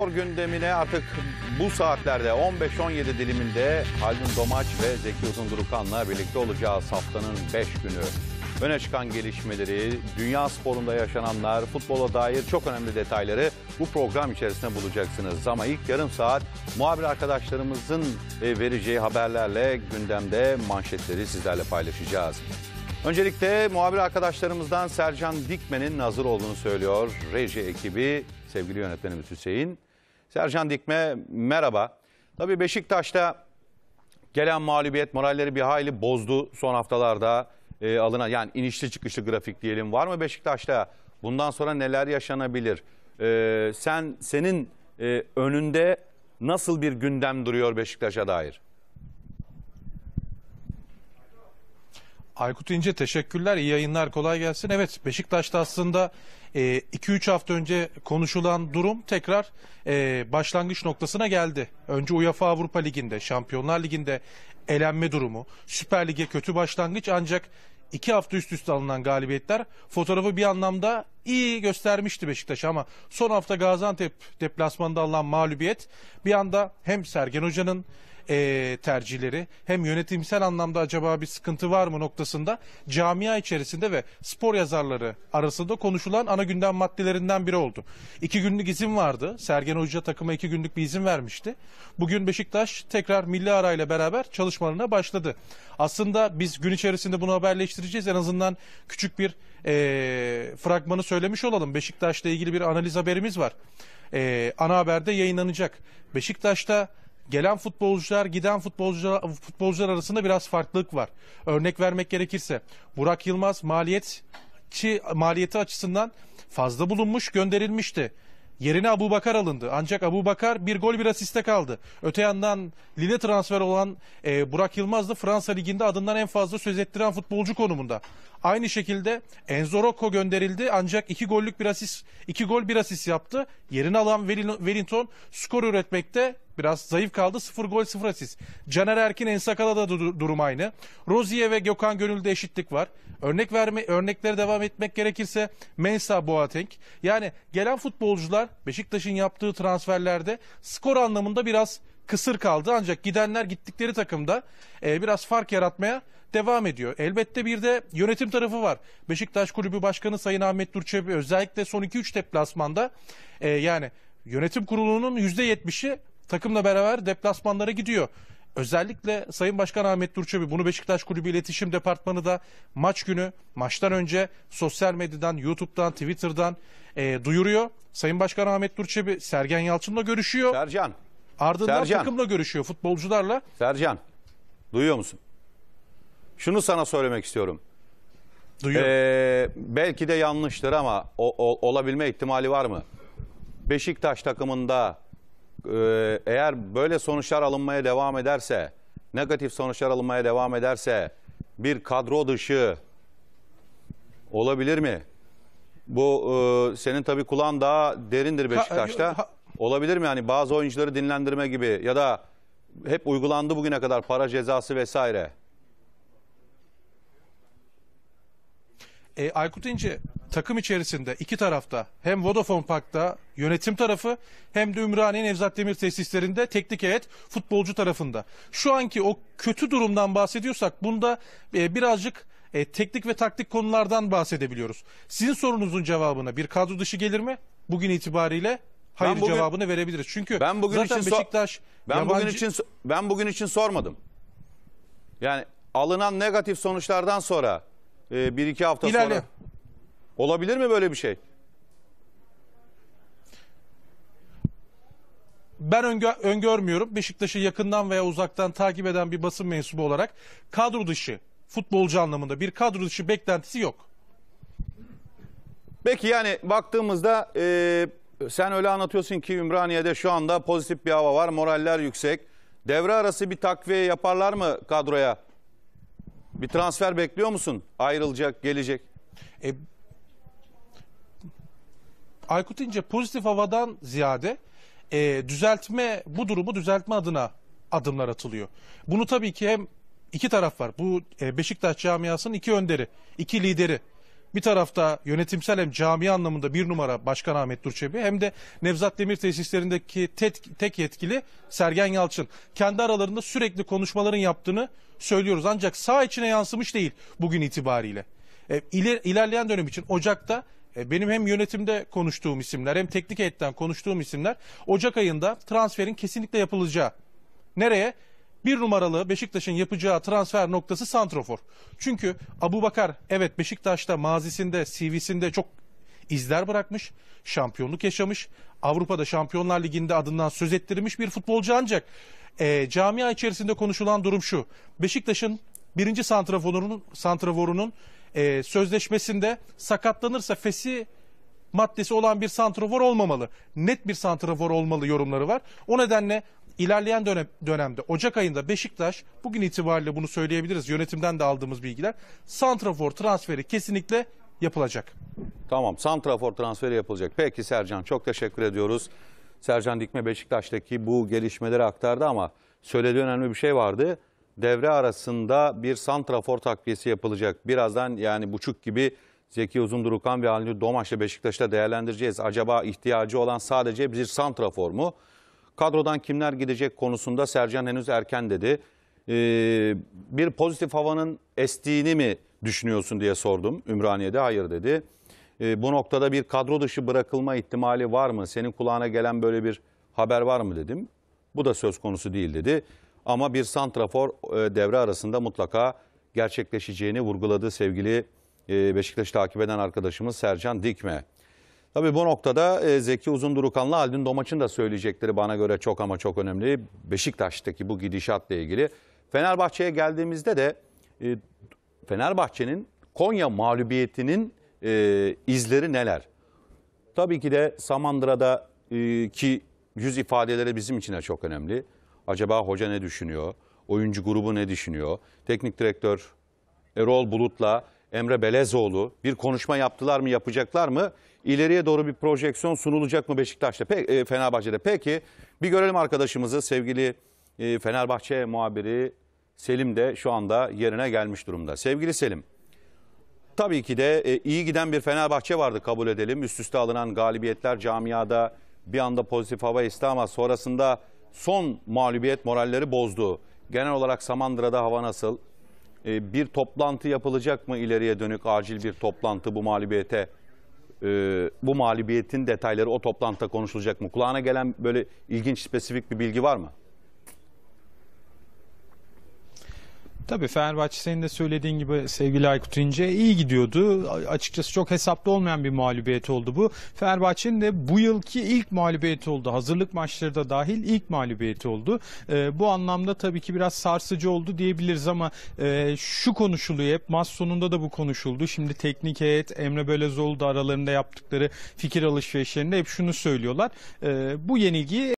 Spor gündemine artık bu saatlerde 15-17 diliminde Haldun Domaç ve Zeki Uzundurukan'la birlikte olacağız haftanın 5 günü. Öne çıkan gelişmeleri, dünya sporunda yaşananlar, futbola dair çok önemli detayları bu program içerisinde bulacaksınız. Ama ilk yarım saat muhabir arkadaşlarımızın e, vereceği haberlerle gündemde manşetleri sizlerle paylaşacağız. Öncelikle muhabir arkadaşlarımızdan Sercan Dikmen'in hazır olduğunu söylüyor. Reji ekibi sevgili yönetmenimiz Hüseyin Sercan Dikme merhaba. Tabii Beşiktaş'ta gelen mağlubiyet moralleri bir hayli bozdu son haftalarda e, alınan yani inişli çıkışlı grafik diyelim. Var mı Beşiktaş'ta bundan sonra neler yaşanabilir? E, sen senin e, önünde nasıl bir gündem duruyor Beşiktaş'a dair? Aykut İnce teşekkürler. İyi yayınlar. Kolay gelsin. Evet Beşiktaş'ta aslında 2-3 e, hafta önce konuşulan durum tekrar e, başlangıç noktasına geldi. Önce UEFA Avrupa Ligi'nde, Şampiyonlar Ligi'nde elenme durumu, Süper Lig'e kötü başlangıç ancak 2 hafta üst üste alınan galibiyetler fotoğrafı bir anlamda iyi göstermişti Beşiktaş ama son hafta Gaziantep deplasmanında alınan mağlubiyet bir anda hem Sergen Hoca'nın e, tercihleri hem yönetimsel anlamda acaba bir sıkıntı var mı noktasında camia içerisinde ve spor yazarları arasında konuşulan ana gündem maddelerinden biri oldu. İki günlük izin vardı. Sergen Hoca takıma iki günlük bir izin vermişti. Bugün Beşiktaş tekrar milli arayla beraber çalışmalarına başladı. Aslında biz gün içerisinde bunu haberleştireceğiz. En azından küçük bir e, fragmanı söylemiş olalım. Beşiktaş'la ilgili bir analiz haberimiz var. E, ana haberde yayınlanacak. Beşiktaş'ta gelen futbolcular, giden futbolcular, futbolcular arasında biraz farklılık var. Örnek vermek gerekirse Burak Yılmaz maliyetçi maliyeti açısından fazla bulunmuş, gönderilmişti. Yerine Abu Bakar alındı. Ancak Abu Bakar bir gol bir asiste kaldı. Öte yandan Lille transfer olan e, Burak Yılmaz da Fransa Ligi'nde adından en fazla söz ettiren futbolcu konumunda. Aynı şekilde Enzo Rocco gönderildi ancak iki gollük bir asist, iki gol bir asist yaptı. Yerine alan Wellington skor üretmekte biraz zayıf kaldı. 0 gol 0 asist. Caner Erkin Ensakala da du- durum aynı. Rozier ve Gökhan Gönül'de eşitlik var. Örnek verme örneklere devam etmek gerekirse Mensa Boateng. Yani gelen futbolcular Beşiktaş'ın yaptığı transferlerde skor anlamında biraz kısır kaldı. Ancak gidenler gittikleri takımda e, biraz fark yaratmaya devam ediyor. Elbette bir de yönetim tarafı var. Beşiktaş Kulübü Başkanı Sayın Ahmet Durçebi özellikle son 2-3 deplasmanda e, yani yönetim kurulunun %70'i takımla beraber deplasmanlara gidiyor. Özellikle Sayın Başkan Ahmet Durçebi bunu Beşiktaş Kulübü İletişim Departmanı da maç günü maçtan önce sosyal medyadan, YouTube'dan, Twitter'dan e, duyuruyor. Sayın Başkan Ahmet Durçebi Sergen Yalçın'la görüşüyor. Sercan. Ardından Sercan. takımla görüşüyor futbolcularla. Sercan duyuyor musun? Şunu sana söylemek istiyorum. Duyuyor. Ee, belki de yanlıştır ama o, o, olabilme ihtimali var mı? Beşiktaş takımında ee, eğer böyle sonuçlar alınmaya devam ederse, negatif sonuçlar alınmaya devam ederse bir kadro dışı olabilir mi? Bu e, senin tabii kulağın daha derindir Beşiktaş'ta. Olabilir mi? Yani bazı oyuncuları dinlendirme gibi ya da hep uygulandı bugüne kadar para cezası vesaire. E, Aykut İnce takım içerisinde iki tarafta hem Vodafone Park'ta yönetim tarafı hem de Ümraniye Nevzat Demir tesislerinde teknik heyet futbolcu tarafında. Şu anki o kötü durumdan bahsediyorsak bunda e, birazcık e, teknik ve taktik konulardan bahsedebiliyoruz. Sizin sorunuzun cevabına bir kadro dışı gelir mi? Bugün itibariyle hayır ben bugün, cevabını verebiliriz. Çünkü ben bugün zaten için Beşiktaş ben yabancı... bugün için ben bugün için sormadım. Yani alınan negatif sonuçlardan sonra e, bir iki hafta İlerle. sonra Olabilir mi böyle bir şey? ben öngö öngörmüyorum. Beşiktaş'ı yakından veya uzaktan takip eden bir basın mensubu olarak kadro dışı, futbolcu anlamında bir kadro dışı beklentisi yok. Peki yani baktığımızda e, sen öyle anlatıyorsun ki Ümraniye'de şu anda pozitif bir hava var, moraller yüksek. Devre arası bir takviye yaparlar mı kadroya? Bir transfer bekliyor musun? Ayrılacak, gelecek. E, Aykut İnce pozitif havadan ziyade e, düzeltme bu durumu düzeltme adına adımlar atılıyor. Bunu tabii ki hem iki taraf var. Bu e, Beşiktaş camiasının iki önderi, iki lideri. Bir tarafta yönetimsel hem cami anlamında bir numara Başkan Ahmet Durçebi hem de Nevzat Demir tesislerindeki tet, tek yetkili Sergen Yalçın. Kendi aralarında sürekli konuşmaların yaptığını söylüyoruz. Ancak sağ içine yansımış değil bugün itibariyle. E, iler, ilerleyen dönem için Ocak'ta e, benim hem yönetimde konuştuğum isimler hem teknik heyetten konuştuğum isimler Ocak ayında transferin kesinlikle yapılacağı. Nereye? Bir numaralı Beşiktaş'ın yapacağı transfer noktası Santrofor. Çünkü Abu Bakar evet Beşiktaş'ta mazisinde CV'sinde çok izler bırakmış, şampiyonluk yaşamış, Avrupa'da Şampiyonlar Ligi'nde adından söz ettirmiş bir futbolcu ancak e, camia içerisinde konuşulan durum şu. Beşiktaş'ın birinci santraforunun, santraforunun e, sözleşmesinde sakatlanırsa fesi maddesi olan bir santrafor olmamalı. Net bir santrafor olmalı yorumları var. O nedenle ilerleyen dönem, dönemde Ocak ayında Beşiktaş bugün itibariyle bunu söyleyebiliriz. Yönetimden de aldığımız bilgiler. Santrafor transferi kesinlikle yapılacak. Tamam santrafor transferi yapılacak. Peki Sercan çok teşekkür ediyoruz. Sercan Dikme Beşiktaş'taki bu gelişmeleri aktardı ama söylediği önemli bir şey vardı devre arasında bir santrafor takviyesi yapılacak. Birazdan yani buçuk gibi Zeki Uzundurukan ve Halil Domaç'la Beşiktaş'ta değerlendireceğiz. Acaba ihtiyacı olan sadece bir santrafor mu? Kadrodan kimler gidecek konusunda Sercan henüz erken dedi. Ee, bir pozitif havanın estiğini mi düşünüyorsun diye sordum. Ümraniye'de hayır dedi. Ee, bu noktada bir kadro dışı bırakılma ihtimali var mı? Senin kulağına gelen böyle bir haber var mı dedim. Bu da söz konusu değil dedi. Ama bir santrafor e, devre arasında mutlaka gerçekleşeceğini vurguladı sevgili e, Beşiktaş'ı takip eden arkadaşımız Sercan Dikme. Tabii bu noktada e, Zeki Uzundurukan'la Aldın Domaç'ın da söyleyecekleri bana göre çok ama çok önemli. Beşiktaş'taki bu gidişatla ilgili. Fenerbahçe'ye geldiğimizde de Fenerbahçe'nin Konya mağlubiyetinin izleri neler? Tabii ki de Samandıra'daki yüz ifadeleri bizim için de çok önemli. Acaba hoca ne düşünüyor? Oyuncu grubu ne düşünüyor? Teknik direktör Erol Bulut'la Emre Belezoğlu bir konuşma yaptılar mı yapacaklar mı? İleriye doğru bir projeksiyon sunulacak mı Beşiktaş'ta, pe e, Fenerbahçe'de? Peki bir görelim arkadaşımızı sevgili e, Fenerbahçe muhabiri Selim de şu anda yerine gelmiş durumda. Sevgili Selim, tabii ki de e, iyi giden bir Fenerbahçe vardı kabul edelim. Üst üste alınan galibiyetler camiada bir anda pozitif hava isti ama sonrasında son mağlubiyet moralleri bozdu. Genel olarak Samandıra'da hava nasıl? E, bir toplantı yapılacak mı ileriye dönük acil bir toplantı bu mağlubiyete? E, bu mağlubiyetin detayları o toplantıda konuşulacak mı? Kulağına gelen böyle ilginç spesifik bir bilgi var mı? Tabii Fenerbahçe senin de söylediğin gibi sevgili Aykut İnce iyi gidiyordu. Açıkçası çok hesaplı olmayan bir mağlubiyet oldu bu. Fenerbahçe'nin de bu yılki ilk mağlubiyeti oldu. Hazırlık maçları da dahil ilk mağlubiyeti oldu. E, bu anlamda tabii ki biraz sarsıcı oldu diyebiliriz ama e, şu konuşuluyor hep maç sonunda da bu konuşuldu. Şimdi teknik heyet Emre Bölezoğlu da aralarında yaptıkları fikir alışverişlerinde hep şunu söylüyorlar. E, bu yenilgiyi